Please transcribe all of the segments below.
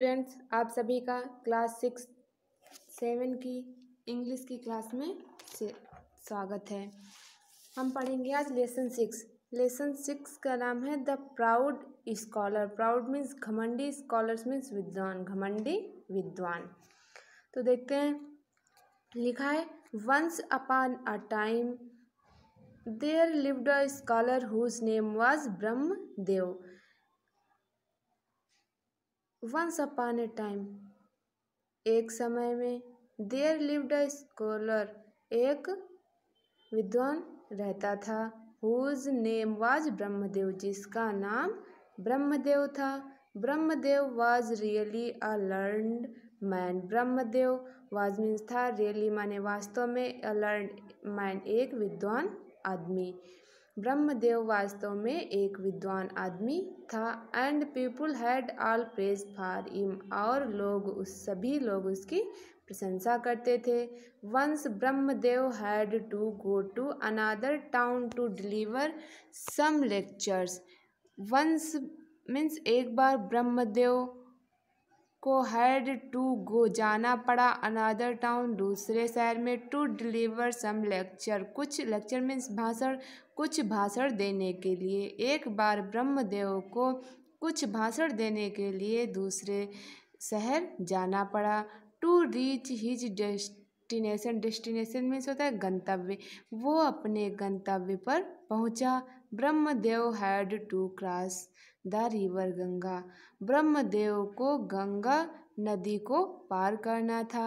friends आप सभी का क्लास सिक्स सेवन की इंग्लिश की क्लास में से स्वागत है हम पढ़ेंगे आज लेसन सिक्स लेसन सिक्स का नाम है the proud scholar proud means घमंडी स्कॉलर्स मीन्स विद्वान घमंडी विद्वान तो देखते हैं लिखा है once upon a time there lived a scholar whose name was Brahmadev once upon a time एक समय में देर लिव्ड अ स्कॉलर एक विद्वान रहता था हुज नेम वाज ब्रह्मदेव जिसका नाम ब्रह्मदेव था Brahmadev was really a learned man Brahmadev was means था रियली माने वास्तव में अ लर्न मैन एक विद्वान आदमी ब्रह्मदेव वास्तव में एक विद्वान आदमी था and people had all praise for him और लोग उस सभी लोग उसकी प्रशंसा करते थे once Brahmadev had to go to another town to deliver some lectures once means एक बार ब्रह्मदेव को हैड टू गो जाना पड़ा अनदर टाउन दूसरे शहर में टू डिलीवर सम लेक्चर कुछ लेक्चर मीन्स भाषण कुछ भाषण देने के लिए एक बार ब्रह्मदेव को कुछ भाषण देने के लिए दूसरे शहर जाना पड़ा to reach his destination destination means होता है गंतव्य वो अपने गंतव्य पर पहुंचा Brahmadev had to cross the river Ganga Brahmadev को गंगा नदी को पार करना था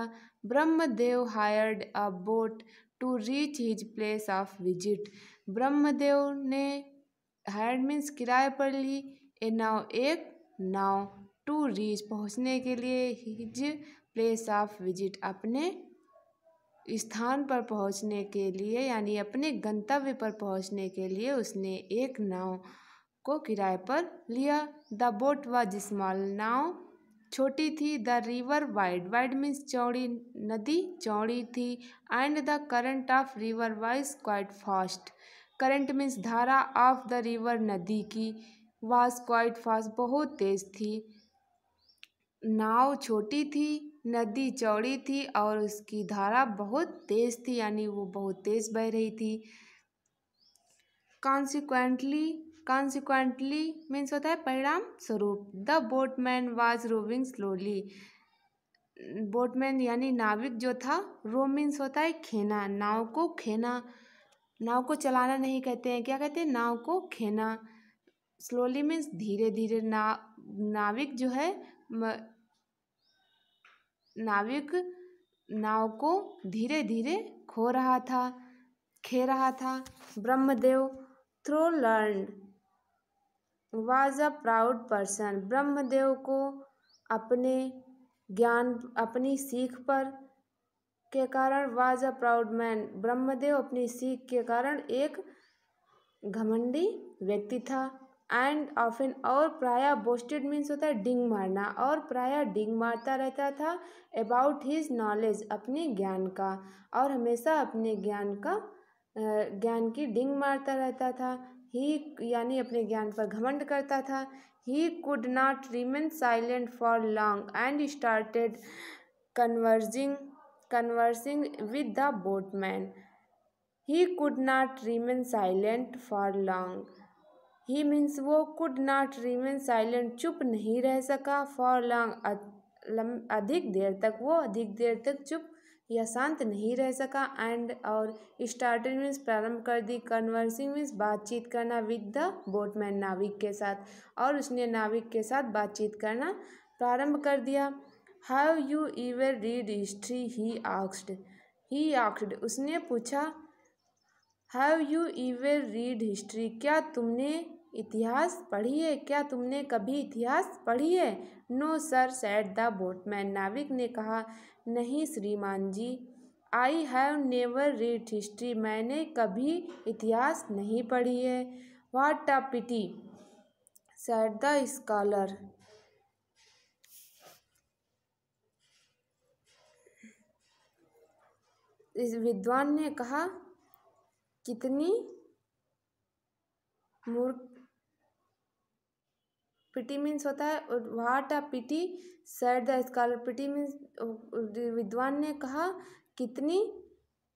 Brahmadev hired a boat to reach his place of visit Brahmadev ने हायर्ड मीन्स किराए पर ली ए नाव एक नाव टू रीच पहुंचने के लिए हिज प्लेस ऑफ विजिट अपने स्थान पर पहुंचने के लिए यानी अपने गंतव्य पर पहुंचने के लिए उसने एक नाव को किराए पर लिया द बोट वॉज स्मॉल नाव छोटी थी the river wide wide means चौड़ी नदी चौड़ी थी and the current of river was quite fast current means धारा ऑफ द रिवर नदी की वाज क्वाइट फास्ट बहुत तेज थी नाव छोटी थी नदी चौड़ी थी और उसकी धारा बहुत तेज थी यानी वो बहुत तेज बह रही थी कॉन्सिक्वेंटली कॉन्सिक्वेंटली मीन्स होता है परिणाम स्वरूप the boatman was rowing slowly boatman यानी नाविक जो था रो मीन्स होता है खेना नाव को खेना नाव को चलाना नहीं कहते हैं क्या कहते हैं नाव को खेना स्लोली मीन्स धीरे धीरे ना नाविक जो है म, नाविक नाव को धीरे धीरे खो रहा था खे रहा था Brahmadev through learn was a proud person Brahmadev को अपने ज्ञान अपनी सीख पर के कारण was a proud man Brahmadev अपनी सीख के कारण एक घमंडी व्यक्ति था एंड ऑफ एन और प्राय बोस्टेड मीन्स होता है डिंग मारना और प्राय डिंग मारता रहता था अबाउट हिज नॉलेज अपने ज्ञान का और हमेशा अपने ज्ञान का ज्ञान की डिंग मारता रहता था ही यानी अपने ज्ञान पर घमंड करता था he could not remain silent for long and started converging conversing with the boatman he could not remain silent for long he means वो कुड नॉट रिमेन साइलेंट चुप नहीं रह सका फॉर लॉन्ग अधिक देर तक वो अधिक देर तक चुप यह शांत नहीं रह सका एंड और स्टार्टर मीन्स प्रारंभ कर दी कन्वर्सिंग मीन्स बातचीत करना विद द बोटमैन नाविक के साथ और उसने नाविक के साथ बातचीत करना प्रारंभ कर दिया हाउ यू ईवर रीड हिस्ट्री ही आक्स्ड ही आक्स्ड उसने पूछा हैव यू ईवर रीड हिस्ट्री क्या तुमने इतिहास पढ़िए क्या तुमने कभी इतिहास पढ़ी है no sir said the boatman नाविक ने कहा नहीं श्रीमान जी I have never read history मैंने कभी इतिहास नहीं पढ़ी है what a pity said the scholar इस विद्वान ने कहा कितनी मूर्ख पिटी मीन्स होता है what a pity said the scholar pity means विद्वान ने कहा कितनी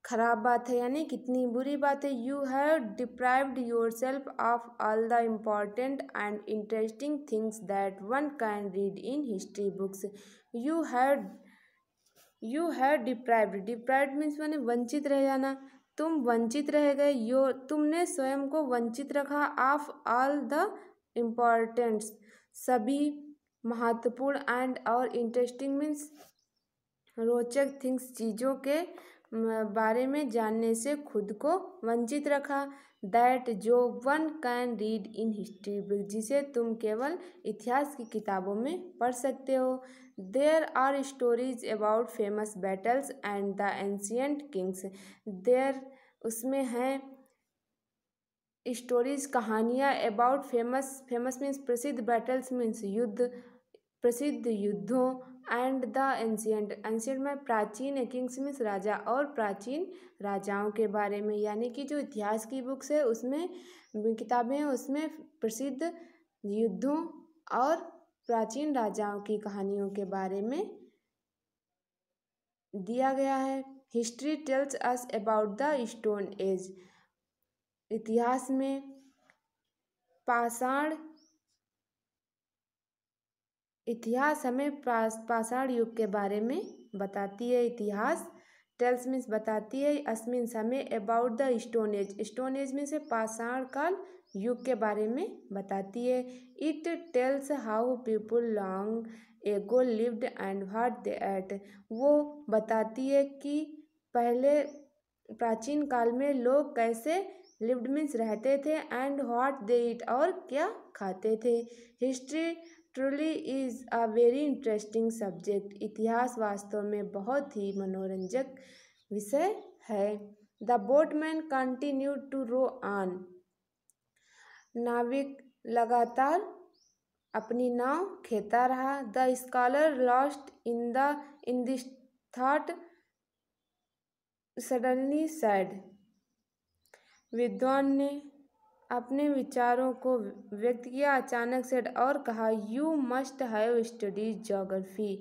खराब बात है यानी कितनी बुरी बात है you have deprived yourself of all the important and interesting things that one can read in history books you have you have deprived deprived means मैंने वंचित रह जाना तुम वंचित रह गए यो तुमने स्वयं को वंचित रखा ऑफ ऑल द इम्पॉर्टेंट्स सभी महत्वपूर्ण एंड और इंटरेस्टिंग मीन्स रोचक थिंग्स चीज़ों के बारे में जानने से खुद को वंचित रखा दैट जो one can read in history book जिसे तुम केवल इतिहास की किताबों में पढ़ सकते हो there are stories about famous battles and the ancient kings there उसमें हैं स्टोरीज कहानियाँ अबाउट फेमस फेमस मीन्स प्रसिद्ध बैटल्स मीन्स युद्ध प्रसिद्ध युद्धों एंड द एंशियंट एंशियंट में प्राचीन किंग्स मीन्स राजा और प्राचीन राजाओं के बारे में यानी कि जो इतिहास की बुक्स है उसमें किताबें हैं उसमें प्रसिद्ध युद्धों और प्राचीन राजाओं की कहानियों के बारे में दिया गया है history tells us about the stone age इतिहास में पाषाण इतिहास हमें पाषाण युग के बारे में बताती है इतिहास टेल्स मीन्स बताती है अस्मिन समय हमें about the stone age stone age means पाषाण काल युग के बारे में बताती है it tells how people long ago lived and what they ate वो बताती है कि पहले प्राचीन काल में लोग कैसे लिव्ड मीन्स रहते थे एंड व्हाट दे इट और क्या खाते थे history truly is a very interesting subject इतिहास वास्तव में बहुत ही मनोरंजक विषय है the boatman continue to row on नाविक लगातार अपनी नाव खेता रहा the scholar lost in the in this thought suddenly said विद्वान ने अपने विचारों को व्यक्त किया अचानक से और कहा you must have studies geography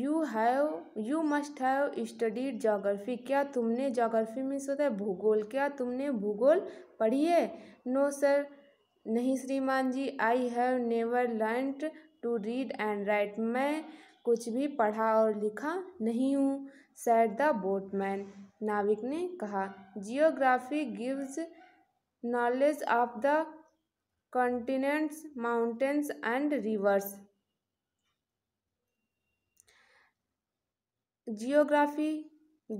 you have you must have studied geography क्या तुमने जोग्राफी में सोचा है भूगोल क्या तुमने भूगोल पढ़ी है नो सर नहीं श्रीमान जी I have never learn to read and write मैं कुछ भी पढ़ा और लिखा नहीं हूँ सैड द बोटमैन नाविक ने कहा geography gives knowledge of the continents mountains and rivers geography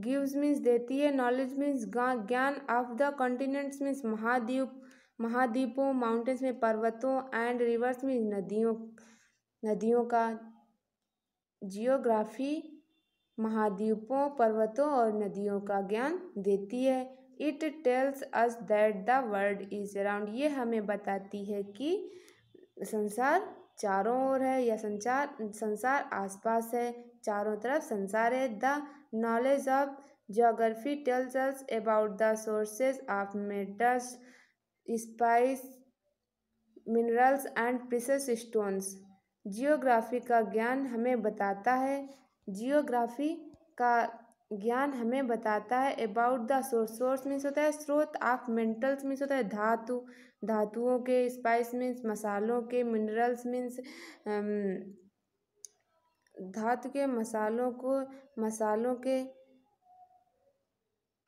gives means देती है नॉलेज मीन्स ज्ञान ऑफ द कॉन्टिनेंट्स मीन्स महाद्वीप महाद्वीपों माउंटेन्स में पर्वतों एंड रिवर्स मीन्स नदियों नदियों का जियोग्राफी महाद्वीपों पर्वतों और नदियों का ज्ञान देती है it tells us that the world is around ये हमें बताती है कि संसार चारों ओर है या संचार संसार आसपास है चारों तरफ संसार है the knowledge of geography tells us about the sources of metals spice minerals and precious stones geography का ज्ञान हमें बताता है जियोग्राफी का ज्ञान हमें बताता है about the source source means होता है स्रोत ऑफ मिनरल्स मीन्स होता है धातु धातुओं के स्पाइस मीन्स मसालों के मिनरल्स मीन्स धातु के मसालों को मसालों के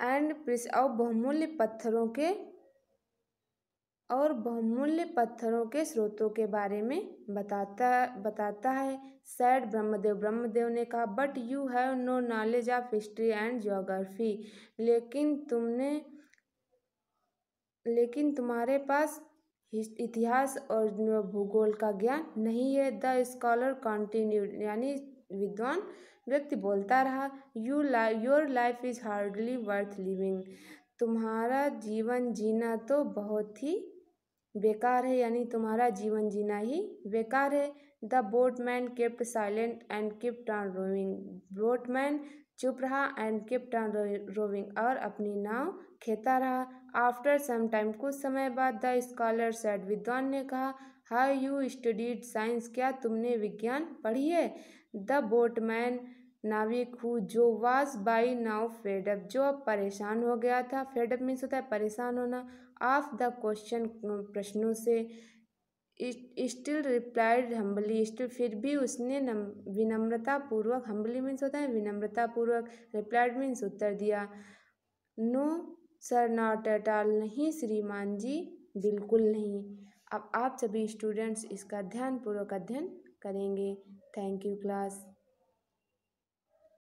एंड और बहुमूल्य पत्थरों के और बहुमूल्य पत्थरों के स्रोतों के बारे में बताता बताता है सैड ब्रह्मदेव ब्रह्मदेव ने कहा but you have no knowledge of history and geography लेकिन तुमने लेकिन तुम्हारे पास इतिहास और भूगोल का ज्ञान नहीं है द स्कॉलर कॉन्टिन्यू यानी विद्वान व्यक्ति बोलता रहा you life your life is hardly worth living तुम्हारा जीवन जीना तो बहुत ही बेकार है यानी तुम्हारा जीवन जीना ही बेकार है the boat man kept silent and kept on rowing boat man चुप रहा एंड किप्ट ऑन रोविंग और अपनी नाव खेता रहा आफ्टर सम टाइम कुछ समय बाद द स्कॉलर सेट विद्वान ने कहा हाउ यू स्टडीड साइंस क्या तुमने विज्ञान पढ़ी है द बोट मैन नाविक हूँ जो वाज बाई नाउ फेडअप जो अब परेशान हो गया था फेडअप मीन्स होता है परेशान होना ऑफ द क्वेश्चन प्रश्नों से स्टिल रिप्लाइड हम्बली स्टिल फिर भी उसने विनम्रता पूर्वक हम्बली मीन्स होता है विनम्रता पूर्वक रिप्लाइड मीन्स उत्तर दिया no sir not at all नहीं श्रीमान जी बिल्कुल नहीं अब आप सभी स्टूडेंट्स इसका ध्यानपूर्वक अध्ययन करेंगे थैंक यू क्लास